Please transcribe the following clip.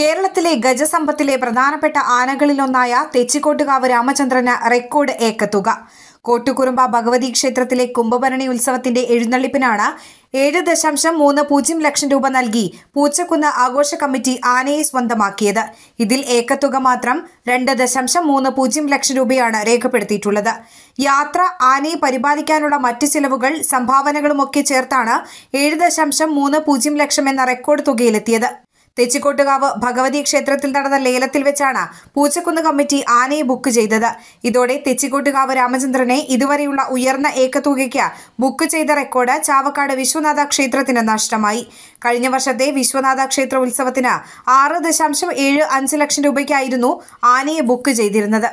കേരളത്തിലെ ഗജസമ്പത്തിലെ പ്രധാനപ്പെട്ട ആനകളിലൊന്നായ തെച്ചിക്കോട്ടുകാവ് രാമചന്ദ്രന് റെക്കോർഡ് ഏക്കത്തുക കോട്ടുകുറുമ്പ ഭഗവതി ക്ഷേത്രത്തിലെ കുംഭഭരണി ഉത്സവത്തിന്റെ എഴുന്നള്ളിപ്പിനാണ് ഏഴ് ദശാംശം മൂന്ന് പൂജ്യം ലക്ഷം രൂപ നൽകി പൂച്ചക്കുന്ന് ആഘോഷ കമ്മിറ്റി ആനയെ സ്വന്തമാക്കിയത് ഇതിൽ ഏക്കത്തുക മാത്രം രണ്ട് ദശാംശം മൂന്ന് പൂജ്യം ലക്ഷം രൂപയാണ് രേഖപ്പെടുത്തിയിട്ടുള്ളത് യാത്ര ആനയെ പരിപാലിക്കാനുള്ള മറ്റ് ചിലവുകൾ സംഭാവനകളുമൊക്കെ ചേർത്താണ് ഏഴ് ദശാംശം മൂന്ന് പൂജ്യം ലക്ഷം എന്ന റെക്കോർഡ് തുകയിലെത്തിയത് തെച്ചിക്കോട്ടുകാവ് ഭഗവതി ക്ഷേത്രത്തിൽ നടന്ന ലേലത്തിൽ വെച്ചാണ് പൂച്ചക്കുന്ന് കമ്മിറ്റി ആനയെ ബുക്ക് ചെയ്തത് ഇതോടെ തെച്ചിക്കോട്ടുകാവ് രാമചന്ദ്രനെ ഇതുവരെയുള്ള ഉയർന്ന ഏക്കത്തുകയ്ക്ക് ബുക്ക് ചെയ്ത റെക്കോർഡ് ചാവക്കാട് വിശ്വനാഥ ക്ഷേത്രത്തിന് നഷ്ടമായി കഴിഞ്ഞ വർഷത്തെ വിശ്വനാഥ ക്ഷേത്ര ഉത്സവത്തിന് ആറ് ദശാംശം ഏഴ് അഞ്ച് ലക്ഷം രൂപയ്ക്കായിരുന്നു ആനയെ ബുക്ക് ചെയ്തിരുന്നത്